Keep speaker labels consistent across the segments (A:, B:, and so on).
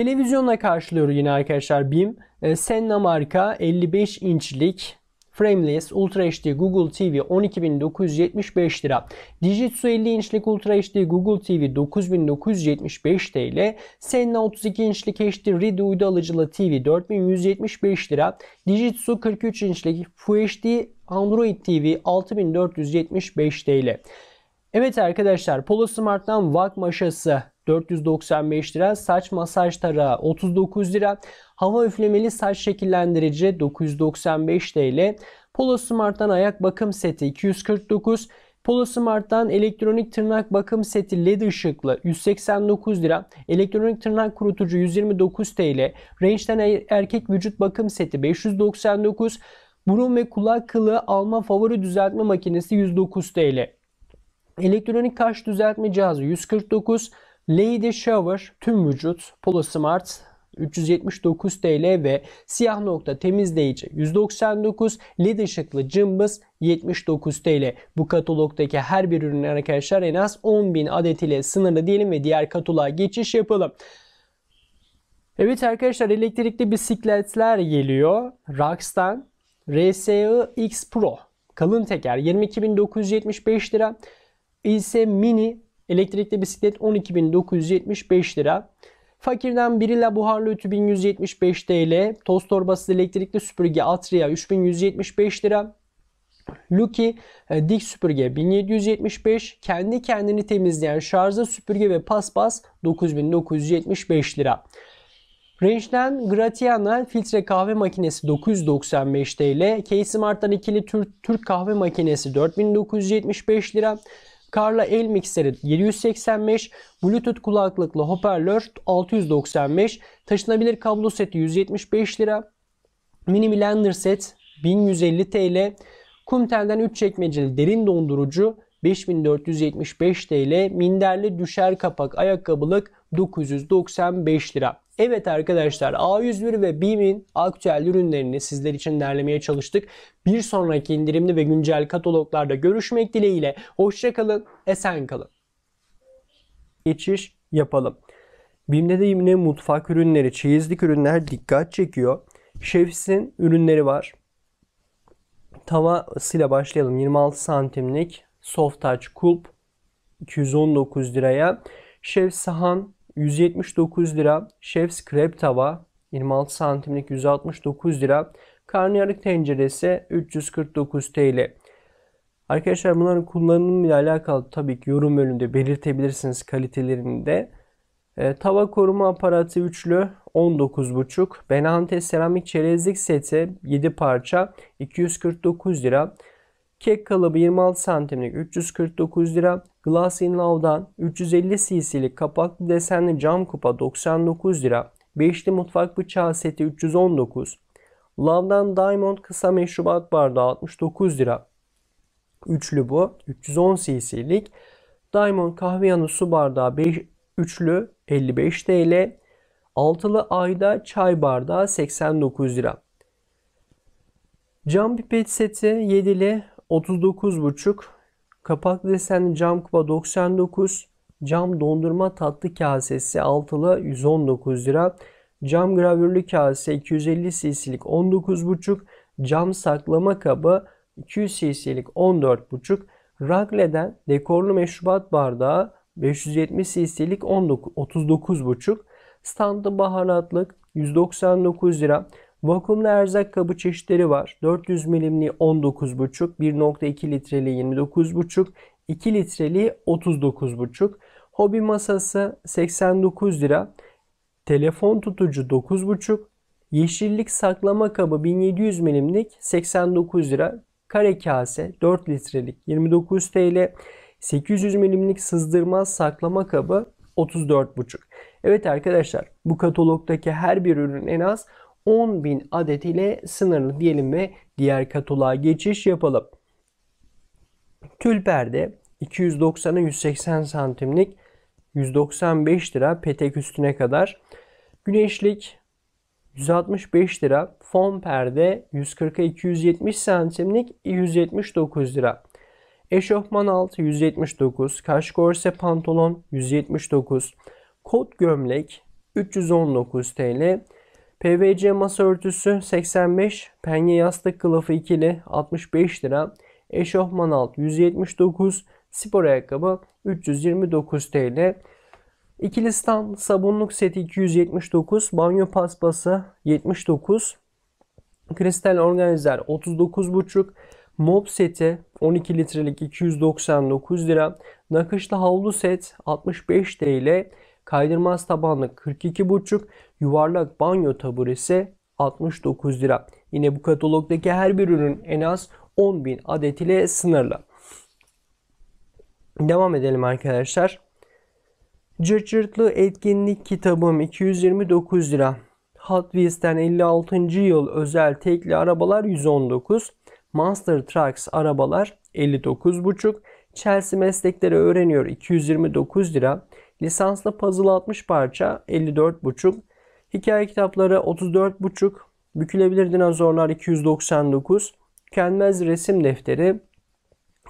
A: Televizyonla karşılıyor yine arkadaşlar BIM. E, Senna marka 55 inçlik Frameless Ultra HD Google TV 12975 lira. Dijitsu 50 inçlik Ultra HD Google TV 9975 TL. Senna 32 inçlik HD Read uydu alıcılı TV 4175 lira. Dijitsu 43 inçlik Full HD Android TV 6475 TL. Evet arkadaşlar Polo Smart'tan VAK maşası 495 lira. Saç masaj tarağı 39 lira. Hava üflemeli saç şekillendirici 995 TL. Polo Smart'tan ayak bakım seti 249 Polo Smart'tan elektronik tırnak bakım seti LED ışıklı 189 lira, elektronik tırnak kurutucu 129 TL, Range'den er-, erkek vücut bakım seti 599, burun ve kulak kılı alma favori düzeltme makinesi 109 TL. Elektronik kaş düzeltme cihazı 149, Lady Shower tüm vücut Polo Smart 379 TL ve siyah nokta temizleyici 199, led ışıklı cımbız 79 TL. Bu katalogdaki her bir ürünün arkadaşlar en az 10.000 adet ile sınırlı diyelim ve diğer kataloğa geçiş yapalım. Evet arkadaşlar elektrikli bisikletler geliyor. Rax'tan RSI X Pro kalın teker 22.975 lira. ise Mini Elektrikli bisiklet 12.975 lira. Fakirden birila buharlı ütü 1175 TL. Toz torbası elektrikli süpürge Atria 3175 lira. Lucky e, dik süpürge 1775, kendi kendini temizleyen şarjlı süpürge ve paspas 9975 lira. Range'den Gratiana filtre kahve makinesi 995 TL, K-Smart'tan ikili Türk, Türk kahve makinesi 4975 lira, Karla el mikseri 785, Bluetooth kulaklıklı hoparlör 695, taşınabilir kablo seti 175 lira, mini blender set 1150 TL, Kumtel'den 3 çekmeceli derin dondurucu 5475 TL, minderli düşer kapak ayakkabılık 995 lira. Evet arkadaşlar A101 ve BİM'in aktüel ürünlerini sizler için derlemeye çalıştık. Bir sonraki indirimli ve güncel kataloglarda görüşmek dileğiyle. Hoşçakalın, esen kalın. Geçiş yapalım. BİM'de de yine mutfak ürünleri, çeyizlik ürünler dikkat çekiyor. Şefs'in ürünleri var. Tavasıyla başlayalım. 26 santimlik soft touch kulp 219 liraya. Şef sahan 179 lira. Chef's krep tava 26 santimlik 169 lira. Karnıyarık tenceresi 349 TL. Arkadaşlar bunların kullanımıyla alakalı tabii ki yorum bölümünde belirtebilirsiniz kalitelerini de. E, ee, tava koruma aparatı üçlü 19,5. Benante seramik çerezlik seti 7 parça 249 lira. Kek kalıbı 26 santimlik 349 lira. Glass in Love'dan 350 cc'lik kapaklı desenli cam kupa 99 lira. Beşli mutfak bıçağı seti 319. Love'dan Diamond kısa meşrubat bardağı 69 lira. Üçlü bu 310 cc'lik. Diamond kahve yanı su bardağı 5 üçlü 55 TL. Altılı ayda çay bardağı 89 lira. Cam pipet seti 7'li 39,5 Kapaklı desenli cam kupa 99 Cam dondurma tatlı kasesi altılı 119 lira. Cam gravürlü kase 250 cc'lik 19,5 Cam saklama kabı 200 cc'lik 14,5 Ragle'den dekorlu meşrubat bardağı 570 cc'lik 39,5 Standı baharatlık 199 lira. Vakumlu erzak kabı çeşitleri var. 400 milimli 19,5, 1.2 litreli 29,5, 2 litreli 39,5. Hobi masası 89 lira. Telefon tutucu 9,5. Yeşillik saklama kabı 1700 milimlik 89 lira. Kare kase 4 litrelik 29 TL. 800 milimlik sızdırmaz saklama kabı 34,5. Evet arkadaşlar bu katalogdaki her bir ürün en az 10.000 adet ile sınırlı diyelim ve diğer kataloğa geçiş yapalım. Tülper'de 290'a 180 santimlik 195 lira petek üstüne kadar. Güneşlik 165 lira. Fon perde 140'a 270 santimlik 179 lira. Eşofman alt 179. Kaş korse pantolon 179. Kot gömlek 319 TL. PVC masa örtüsü 85, penye yastık kılıfı ikili 65 lira, eşofman alt 179, spor ayakkabı 329 TL. İkili stand sabunluk seti 279, banyo paspası 79, kristal organizer 39,5, mop seti 12 litrelik 299 lira, nakışlı havlu set 65 TL, kaydırmaz tabanlık 42,5, yuvarlak banyo taburesi 69 lira. Yine bu katalogdaki her bir ürün en az 10.000 adet ile sınırlı. Devam edelim arkadaşlar. Cırt etkinlik kitabım 229 lira. Hot Wheels'ten 56. yıl özel tekli arabalar 119. Monster Trucks arabalar 59,5. Chelsea meslekleri öğreniyor 229 lira. Lisanslı puzzle 60 parça 54,5. Hikaye kitapları 34,5, Bükülebilir Dinozorlar 299, Tükenmez Resim Defteri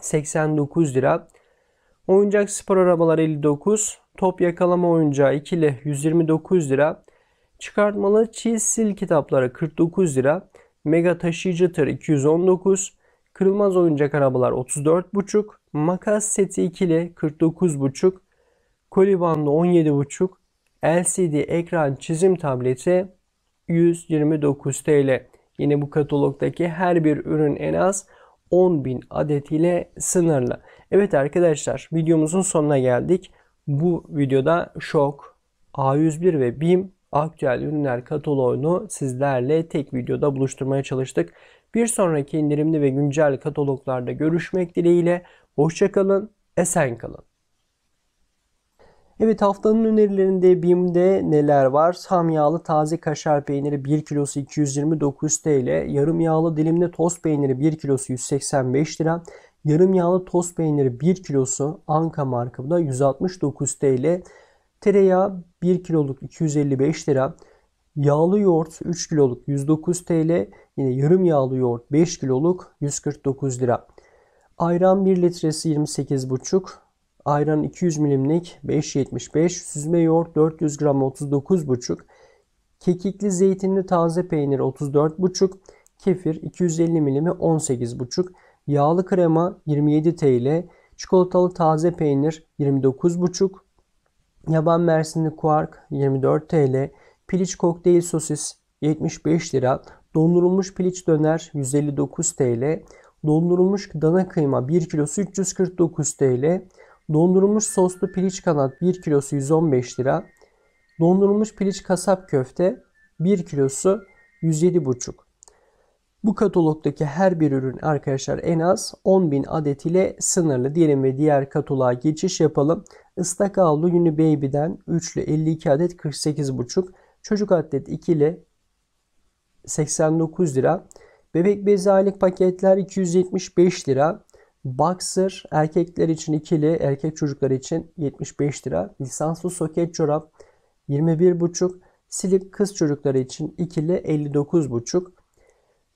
A: 89 lira, Oyuncak Spor Arabaları 59, Top Yakalama Oyuncağı 2 129 lira, Çıkartmalı Çiz Sil kitapları 49 lira, Mega Taşıyıcı Tır 219, Kırılmaz Oyuncak Arabalar 34,5, Makas Seti 2 ile 49,5, Kolibandı 17,5, LCD ekran çizim tableti 129 TL. Yine bu katalogdaki her bir ürün en az 10.000 adet ile sınırlı. Evet arkadaşlar videomuzun sonuna geldik. Bu videoda Shock A101 ve Bim aktüel ürünler kataloğunu sizlerle tek videoda buluşturmaya çalıştık. Bir sonraki indirimli ve güncel kataloglarda görüşmek dileğiyle. Hoşçakalın, esen kalın. Evet haftanın önerilerinde BİM'de neler var? Tam yağlı taze kaşar peyniri 1 kilosu 229 TL. Yarım yağlı dilimli toz peyniri 1 kilosu 185 lira. Yarım yağlı toz peyniri 1 kilosu Anka markında 169 TL. Tereyağı 1 kiloluk 255 lira. Yağlı yoğurt 3 kiloluk 109 TL. Yine yarım yağlı yoğurt 5 kiloluk 149 lira. Ayran 1 litresi 28,5 Ayran 200 milimlik 5.75, süzme yoğurt 400 gram 39,5, kekikli zeytinli taze peynir 34,5, kefir 250 milimi 18,5, yağlı krema 27 TL, çikolatalı taze peynir 29,5, yaban mersinli kuark 24 TL, piliç kokteyl sosis 75 lira, dondurulmuş piliç döner 159 TL, dondurulmuş dana kıyma 1 kilosu 349 TL, Dondurulmuş soslu piliç kanat 1 kilosu 115 lira. Dondurulmuş piliç kasap köfte 1 kilosu 107,5. Bu katalogdaki her bir ürün arkadaşlar en az 10.000 adet ile sınırlı diyelim ve diğer kataloğa geçiş yapalım. Islak ağlı Uni Baby'den 3 ile 52 adet 48,5. Çocuk atlet 2 ile 89 lira. Bebek bezi aylık paketler 275 lira. Boxer erkekler için ikili, erkek çocuklar için 75 lira. Lisanslı soket çorap 21,5. silik kız çocukları için ikili 59,5.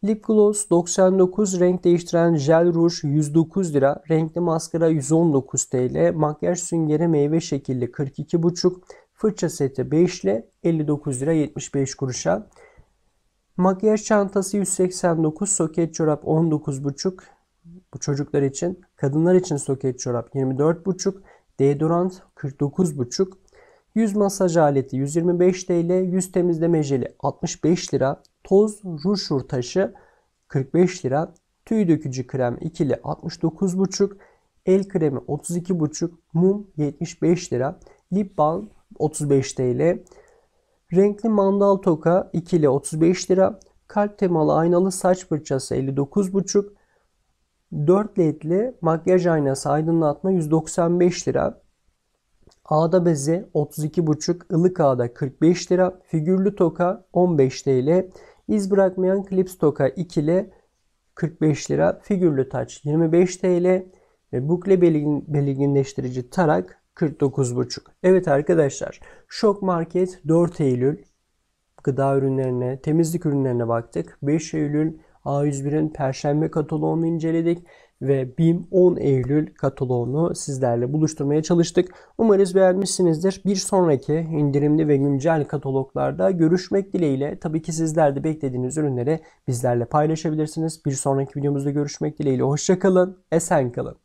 A: Lip gloss 99, renk değiştiren jel ruj 109 lira, renkli maskara 119 TL, makyaj süngeri meyve şekilli 42,5, fırça seti 5 ile 59 lira 75 kuruşa. Makyaj çantası 189, soket çorap 19,5, bu çocuklar için. Kadınlar için soket çorap 24,5. Deodorant 49,5. Yüz masaj aleti 125 TL. Yüz temizleme jeli 65 lira. Toz ruj taşı 45 lira. Tüy dökücü krem ikili 69,5. El kremi 32,5. Mum 75 lira. Lip balm 35 TL. Renkli mandal toka ikili 35 lira. Kalp temalı aynalı saç fırçası 59,5. 4 ledli makyaj aynası aydınlatma 195 lira. Ağda beze 32,5, ılık ağda 45 lira, figürlü toka 15 TL, iz bırakmayan klips toka ikili 45 lira, figürlü taç 25 TL ve bukle belirginleştirici tarak 49,5. Evet arkadaşlar, Şok Market 4 Eylül gıda ürünlerine, temizlik ürünlerine baktık. 5 Eylül A101'in Perşembe kataloğunu inceledik ve BİM 10 Eylül kataloğunu sizlerle buluşturmaya çalıştık. Umarız beğenmişsinizdir. Bir sonraki indirimli ve güncel kataloglarda görüşmek dileğiyle. Tabii ki sizler de beklediğiniz ürünleri bizlerle paylaşabilirsiniz. Bir sonraki videomuzda görüşmek dileğiyle. Hoşçakalın, esen kalın.